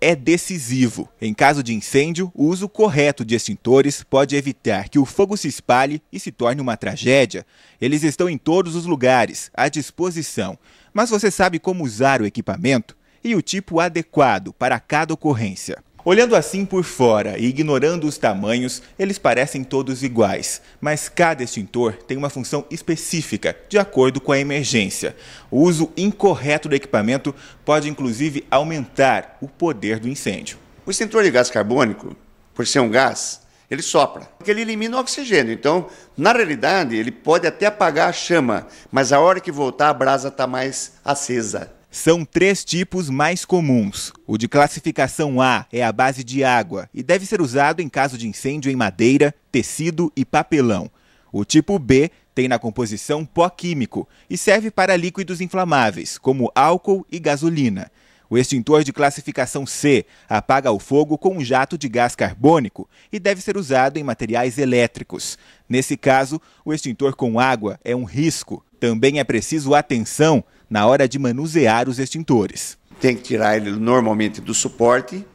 é decisivo. Em caso de incêndio, o uso correto de extintores pode evitar que o fogo se espalhe e se torne uma tragédia. Eles estão em todos os lugares, à disposição, mas você sabe como usar o equipamento e o tipo adequado para cada ocorrência. Olhando assim por fora e ignorando os tamanhos, eles parecem todos iguais, mas cada extintor tem uma função específica, de acordo com a emergência. O uso incorreto do equipamento pode inclusive aumentar o poder do incêndio. O extintor de gás carbônico, por ser um gás, ele sopra, porque ele elimina o oxigênio. Então, na realidade, ele pode até apagar a chama, mas a hora que voltar, a brasa está mais acesa. São três tipos mais comuns. O de classificação A é a base de água e deve ser usado em caso de incêndio em madeira, tecido e papelão. O tipo B tem na composição pó químico e serve para líquidos inflamáveis, como álcool e gasolina. O extintor de classificação C apaga o fogo com um jato de gás carbônico e deve ser usado em materiais elétricos. Nesse caso, o extintor com água é um risco. Também é preciso atenção na hora de manusear os extintores. Tem que tirar ele normalmente do suporte,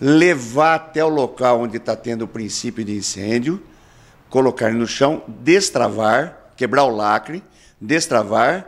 levar até o local onde está tendo o princípio de incêndio, colocar no chão, destravar, quebrar o lacre, destravar,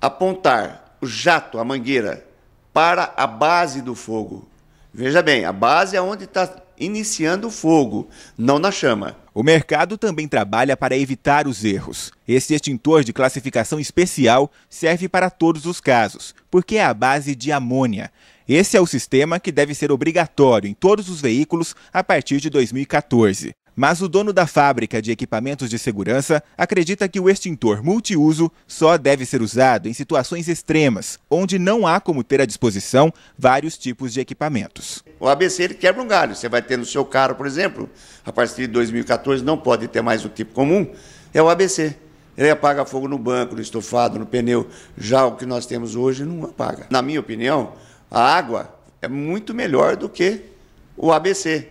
apontar o jato, a mangueira, para a base do fogo. Veja bem, a base é onde está iniciando o fogo, não na chama. O mercado também trabalha para evitar os erros. Esse extintor de classificação especial serve para todos os casos, porque é a base de amônia. Esse é o sistema que deve ser obrigatório em todos os veículos a partir de 2014. Mas o dono da fábrica de equipamentos de segurança acredita que o extintor multiuso só deve ser usado em situações extremas, onde não há como ter à disposição vários tipos de equipamentos. O ABC ele quebra um galho. Você vai ter no seu carro, por exemplo, a partir de 2014 não pode ter mais o tipo comum, é o ABC. Ele apaga fogo no banco, no estofado, no pneu. Já o que nós temos hoje não apaga. Na minha opinião, a água é muito melhor do que o ABC.